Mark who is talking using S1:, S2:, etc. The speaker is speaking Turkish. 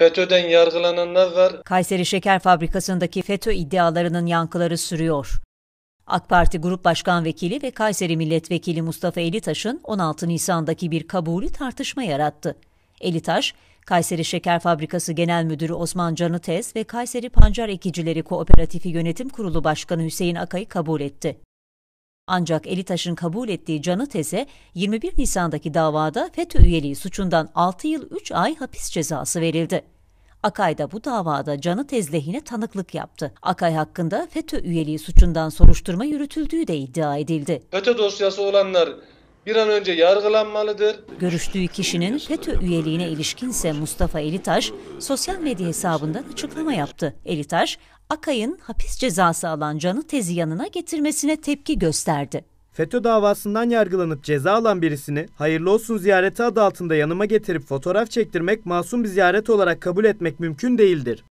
S1: FETÖ'den yargılananlar var.
S2: Kayseri Şeker Fabrikası'ndaki FETÖ iddialarının yankıları sürüyor. AK Parti Grup Başkan Vekili ve Kayseri Milletvekili Mustafa Elitaş'ın 16 Nisan'daki bir kabulü tartışma yarattı. Elitaş, Kayseri Şeker Fabrikası Genel Müdürü Osman Canıtez ve Kayseri Pancar Ekicileri Kooperatifi Yönetim Kurulu Başkanı Hüseyin Akay'ı kabul etti. Ancak Elitaş'ın kabul ettiği canı teze 21 Nisan'daki davada FETÖ üyeliği suçundan 6 yıl 3 ay hapis cezası verildi. Akay da bu davada canı tezlehine tanıklık yaptı. Akay hakkında FETÖ üyeliği suçundan soruşturma yürütüldüğü de iddia edildi.
S1: FETÖ dosyası olanlar bir an önce yargılanmalıdır.
S2: Görüştüğü kişinin FETÖ üyeliğine ilişkinse Mustafa Elitaş sosyal medya hesabından açıklama yaptı. Elitaş, Akay'ın hapis cezası alan Can'ı tezi yanına getirmesine tepki gösterdi.
S3: FETÖ davasından yargılanıp ceza alan birisini hayırlı olsun ziyareti adı altında yanıma getirip fotoğraf çektirmek masum bir ziyaret olarak kabul etmek mümkün değildir.